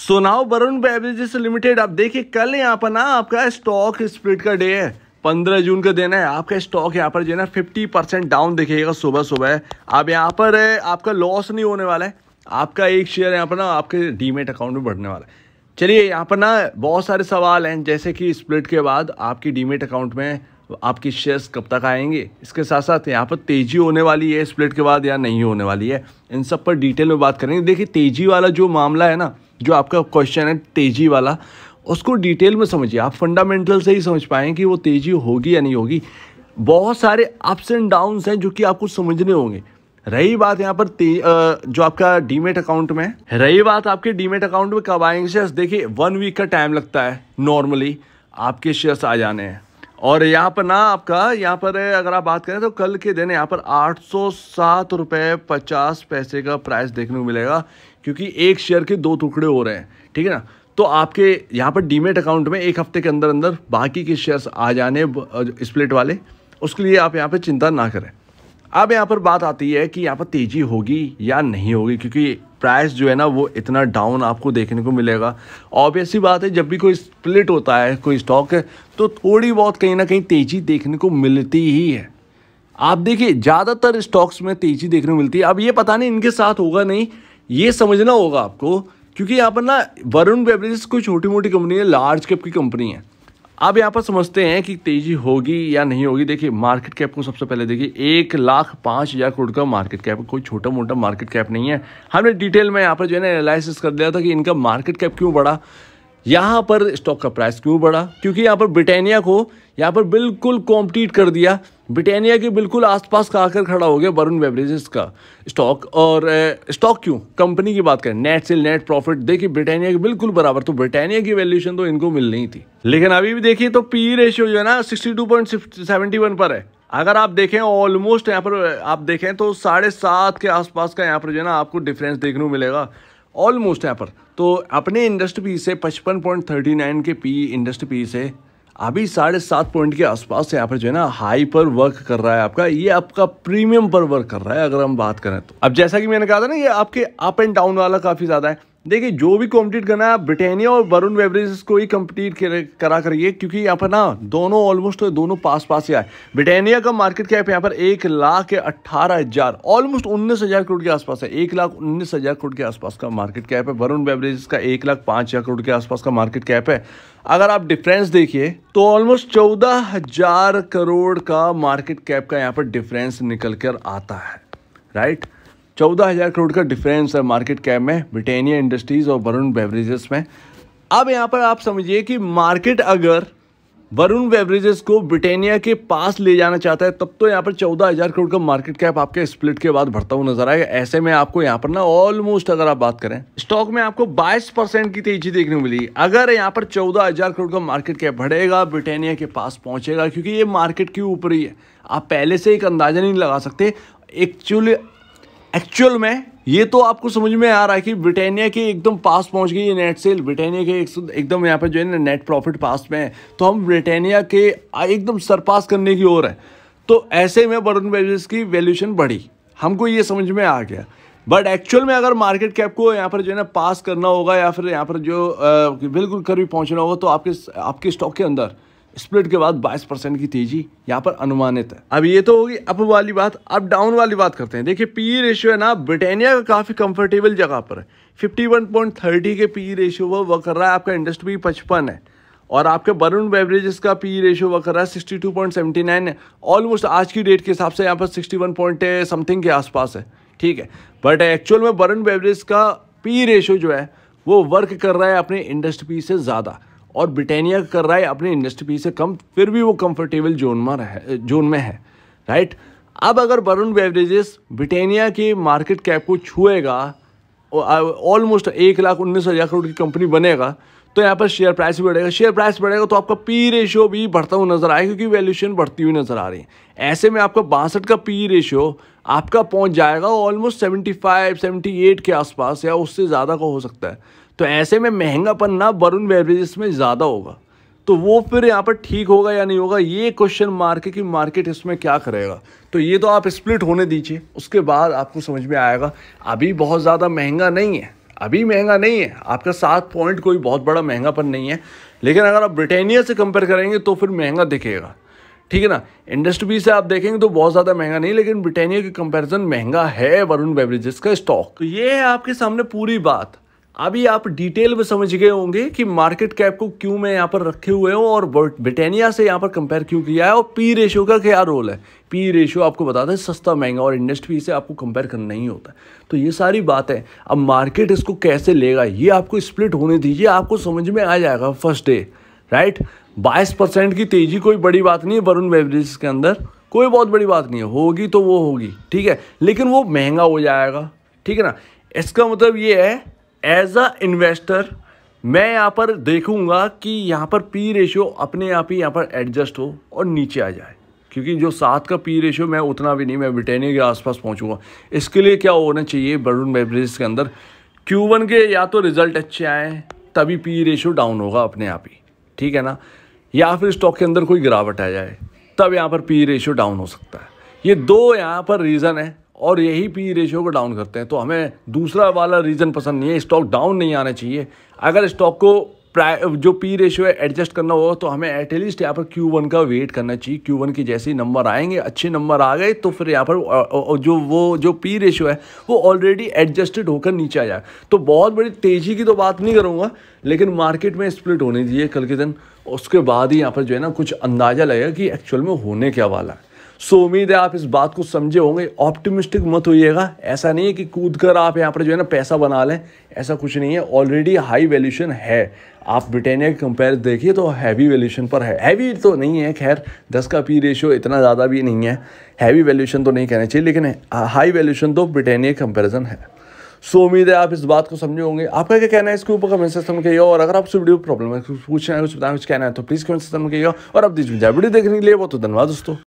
सो now Varun Beverages Limited अब देखिए कल यहाँ पर ना आपका स्टॉक स्प्लिट का डे है पंद्रह जून का दिन है आपका स्टॉक यहाँ पर जो है ना फिफ्टी परसेंट डाउन दिखेगा सुबह सुबह अब यहाँ पर आपका लॉस नहीं होने वाला है आपका एक शेयर यहाँ पर ना आपके डीमेट अकाउंट में बढ़ने वाला है चलिए यहाँ पर ना बहुत सारे सवाल हैं जैसे कि स्प्लिट के बाद आपकी डीमेट अकाउंट में आपकी शेयर्स कब तक आएंगे इसके साथ साथ यहाँ पर तेज़ी होने वाली है स्प्लिट के बाद या नहीं होने वाली है इन सब पर डिटेल में बात करेंगे देखिए तेज़ी वाला जो मामला है ना जो आपका क्वेश्चन है तेजी वाला उसको डिटेल में समझिए आप फंडामेंटल से ही समझ पाएँ कि वो तेजी होगी या नहीं होगी बहुत सारे अप्स एंड डाउन्स हैं जो कि आपको समझने होंगे रही बात यहाँ पर जो आपका डीमेट अकाउंट में रही बात आपके डीमेट अकाउंट में कब आएंगे शेयर्स देखिए वन वीक का टाइम लगता है नॉर्मली आपके शेयर्स आ जाने हैं और यहाँ पर ना आपका यहाँ पर अगर आप बात करें तो कल के दिन यहाँ पर आठ सौ सात रुपये पचास पैसे का प्राइस देखने को मिलेगा क्योंकि एक शेयर के दो टुकड़े हो रहे हैं ठीक है ना तो आपके यहाँ पर डीमेट अकाउंट में एक हफ्ते के अंदर अंदर बाकी के शेयर्स आ जाने स्प्लिट वाले उसके लिए आप यहाँ पर चिंता ना करें अब यहाँ पर बात आती है कि यहाँ पर तेज़ी होगी या नहीं होगी क्योंकि प्राइस जो है ना वो इतना डाउन आपको देखने को मिलेगा ऑब्वियसली बात है जब भी कोई स्प्लिट होता है कोई स्टॉक है तो थोड़ी बहुत कहीं ना कहीं तेज़ी देखने को मिलती ही है आप देखिए ज़्यादातर स्टॉक्स में तेज़ी देखने को मिलती है अब ये पता नहीं इनके साथ होगा नहीं ये समझना होगा आपको क्योंकि यहाँ पर ना वरुण बेवरेज कोई छोटी मोटी कंपनी है लार्ज कैप की कंपनी है अब यहाँ पर समझते हैं कि तेजी होगी या नहीं होगी देखिए मार्केट कैप को सबसे पहले देखिए एक लाख पाँच हज़ार करोड़ का मार्केट कैप कोई छोटा मोटा मार्केट कैप नहीं है हमने डिटेल में यहाँ पर जो है ना एनालिसिस कर दिया था कि इनका मार्केट कैप क्यों बढ़ा यहाँ पर स्टॉक का प्राइस क्यों बढ़ा क्योंकि यहाँ पर ब्रिटानिया को यहाँ पर बिल्कुल कॉम्पीट कर दिया ब्रिटानिया के बिल्कुल आसपास का आकर खड़ा हो गया वरुण बेवरेजेस का स्टॉक और स्टॉक क्यों कंपनी की बात करें नेट सेल नेट प्रॉफिट देखिए ब्रिटानिया के बिल्कुल बराबर तो ब्रिटानिया की वैल्यूएशन तो इनको मिल नहीं थी लेकिन अभी भी देखिए तो पी रेशियो e जो है ना sixty two point seventy one पर है अगर आप देखें ऑलमोस्ट यहाँ पर आप देखें तो साढ़े सात के आसपास का यहाँ पर जो है ना आपको डिफरेंस देखने को मिलेगा ऑलमोस्ट यहाँ पर तो अपने इंडस्ट्री पी e से पचपन पॉइंट थर्टी नाइन के पी इंडस्ट्री पी से अभी साढ़े सात पॉइंट के आसपास यहाँ पर जो है ना हाई पर वर्क कर रहा है आपका ये आपका प्रीमियम पर वर्क कर रहा है अगर हम बात करें तो अब जैसा कि मैंने कहा था ना ये आपके अप एंड डाउन वाला काफ़ी ज़्यादा है देखिए जो भी कॉम्पीट करना है ब्रिटेनिया और वरुण बेवरेज को ही कम्पीट करा करिए क्योंकि यहाँ पर ना दोनों ऑलमोस्ट दोनों पास पास ही आए ब्रिटेनिया का मार्केट कैप यहाँ पर एक लाख अट्ठारह हज़ार ऑलमोस्ट उन्नीस हज़ार करोड़ के आसपास है एक लाख उन्नीस हज़ार करोड़ के आसपास का मार्केट कैप है वरुण बेवरेज का एक लाख पाँच हज़ार करोड़ के आसपास का मार्केट कैप है अगर आप डिफरेंस देखिए तो ऑलमोस्ट चौदह हज़ार करोड़ का मार्केट कैप का यहाँ पर डिफरेंस निकल कर आता है राइट right? चौदह हज़ार करोड़ का डिफरेंस है मार्केट कैप में ब्रिटेनिया इंडस्ट्रीज़ और वरुण बेवरेजेस में अब यहाँ पर आप समझिए कि मार्केट अगर वरुण बेवरेजेस को ब्रिटेनिया के पास ले जाना चाहता है तब तो यहाँ पर चौदह हज़ार करोड़ का मार्केट कैप आपके स्प्लिट के बाद भरता हुआ नजर आएगा ऐसे में आपको यहाँ पर ना ऑलमोस्ट अगर आप बात करें स्टॉक में आपको 22 परसेंट की तेजी देखने को मिली अगर यहाँ पर चौदह हज़ार करोड़ का मार्केट कैप बढ़ेगा ब्रिटेनिया के पास पहुँचेगा क्योंकि ये मार्केट के ऊपर ही है आप पहले से एक अंदाज़ा नहीं लगा सकते एक्चुअली एक्चुअल में ये तो आपको समझ में आ रहा है कि ब्रिटानिया के एकदम पास पहुंच गई है नेट सेल ब्रिटानिया के एकदम यहाँ पे जो है ना नेट प्रॉफिट पास में है तो हम ब्रिटानिया के एकदम सरपास करने की ओर है तो ऐसे में बर्न बेवरेज की वैल्यूशन बढ़ी हमको ये समझ में आ गया बट एक्चुअल में अगर मार्केट कैप को यहाँ पर जो है ना पास करना होगा या फिर यहाँ पर जो बिल्कुल करीब पहुँचना होगा तो आपके आपके स्टॉक के अंदर स्प्लिट के बाद 22 परसेंट की तेजी यहाँ पर अनुमानित है अब ये तो होगी अप वाली बात अब डाउन वाली बात करते हैं देखिए पी रेशियो e है ना ब्रिटेनिया का काफ़ी कंफर्टेबल जगह पर है 51.30 के पी रेशियो वो वह कर रहा है आपका इंडस्ट्री पचपन है और आपके वरुण बेवरेजेस का पी रेशियो वह कर रहा है sixty two point seventy nine है ऑलमोस्ट आज की डेट के हिसाब से यहाँ पर सिक्सटी वन पॉइंट समथिंग के आसपास है ठीक है बट एक्चुअल में वरुण बेवरेज का पी रेशियो e जो है वो वर्क कर रहा है अपने इंडस्ट्री से ज़्यादा और ब्रिटेनिया कर रहा है अपने इंडस्ट्री से कम फिर भी वो कंफर्टेबल जोन में रहे जोन में है राइट अब अगर वरुण बेवरेजेस ब्रिटेनिया की मार्केट कैप को छुएगा ऑलमोस्ट एक लाख उन्नीस हज़ार करोड़ की कंपनी बनेगा तो यहाँ पर शेयर प्राइस भी बढ़ेगा शेयर प्राइस बढ़ेगा तो आपका पी रेशियो भी बढ़ता हुआ नजर आएगा क्योंकि वैल्यूशन बढ़ती हुई नजर आ रही है ऐसे में आपका बासठ का पी रेशियो आपका पहुँच जाएगा almost seventy five seventy eight के आसपास या उससे ज़्यादा का हो सकता है तो ऐसे में महंगापन ना वरुण बेवरेजेस में ज़्यादा होगा तो वो फिर यहाँ पर ठीक होगा या नहीं होगा ये क्वेश्चन मार्क है कि मार्केट इसमें क्या करेगा तो ये तो आप स्प्लिट होने दीजिए उसके बाद आपको समझ में आएगा अभी बहुत ज़्यादा महंगा नहीं है अभी महंगा नहीं है आपका सात पॉइंट कोई बहुत बड़ा महंगापन नहीं है लेकिन अगर आप ब्रिटेनिया से कंपेयर करेंगे तो फिर महंगा दिखेगा ठीक है ना इंडस्ट्री से आप देखेंगे तो बहुत ज़्यादा महंगा नहीं लेकिन ब्रिटेनिया के कंपैरिजन महंगा है वरुण बेवरेजेस का स्टॉक तो ये है आपके सामने पूरी बात अभी आप डिटेल में समझ गए होंगे कि मार्केट कैप को क्यों मैं यहाँ पर रखे हुए हूँ और ब्रिटेनिया से यहाँ पर कंपेयर क्यों किया है और पी रेशियो का क्या रोल है पी रेशियो आपको बता दें सस्ता महंगा और इंडस्ट्री से आपको कंपेयर करना ही होता है तो ये सारी बात है अब मार्केट इसको कैसे लेगा ये आपको स्प्लिट होने दीजिए आपको समझ में आ जाएगा फर्स्ट डे राइट बाईस परसेंट की तेज़ी कोई बड़ी बात नहीं है वरुण बेवरेज के अंदर कोई बहुत बड़ी बात नहीं है होगी तो वो होगी ठीक है लेकिन वो महंगा हो जाएगा ठीक है ना इसका मतलब ये है एज अ इन्वेस्टर मैं यहाँ पर देखूँगा कि यहाँ पर पी रेशियो अपने आप ही यहाँ पर एडजस्ट हो और नीचे आ जाए क्योंकि जो सात का पी रेशियो मैं उतना भी नहीं मैं ब्रिटेनिया के आसपास पहुँचूँगा इसके लिए क्या होना चाहिए बरून बेवरेज के अंदर क्यू वन के या तो रिजल्ट अच्छे आए तभी पी रेशियो डाउन होगा अपने आप ही ठीक है ना या फिर स्टॉक के अंदर कोई गिरावट आ जाए तब यहाँ पर पी रेशियो डाउन हो सकता है ये दो यहाँ पर रीज़न है और यही पी रेशियो को डाउन करते हैं तो हमें दूसरा वाला रीज़न पसंद नहीं है स्टॉक डाउन नहीं आना चाहिए अगर स्टॉक को जो पी रेशियो है एडजस्ट करना होगा तो हमें एटलीस्ट यहाँ पर क्यू वन का वेट करना चाहिए क्यू वन के जैसे ही नंबर आएंगे अच्छे नंबर आ गए तो फिर यहाँ पर जो वो जो पी रेशियो है वो ऑलरेडी एडजस्टेड होकर नीचे आ जाए तो बहुत बड़ी तेज़ी की तो बात नहीं करूँगा लेकिन मार्केट में स्प्लिट होने दिए कल के दिन उसके बाद ही यहाँ पर जो है ना कुछ अंदाज़ा लगेगा कि एक्चुअल में होने क्या वाला है सो so, उम्मीद है आप इस बात को समझे होंगे ऑप्टिमिस्टिक मत होइएगा ऐसा नहीं है कि कूद कर आप यहाँ पर जो है ना पैसा बना लें ऐसा कुछ नहीं है ऑलरेडी हाई वैल्यूशन है आप ब्रिटेनिया के कंपेयर देखिए तो हैवी वैल्यूशन पर है हैवी तो नहीं है खैर दस का पी रेशियो इतना ज़्यादा भी नहीं है हैवी वैल्यूशन तो नहीं कहना चाहिए लेकिन हाई वैल्यूशन तो ब्रिटेनिया कंपेरिजन है सो so, उम्मीद है आप इस बात को समझे होंगे आपका क्या कहना है इसके ऊपर कमेंट सिस्टम के और अगर आपसे वीडियो प्रॉब्लम है कुछ पूछना है कुछ बताना कुछ कहना है तो प्लीज़ कमेंट सिस्टम के और आप दीजिए वीडियो देखने के लिए बहुत तो धन्यवाद दोस्तों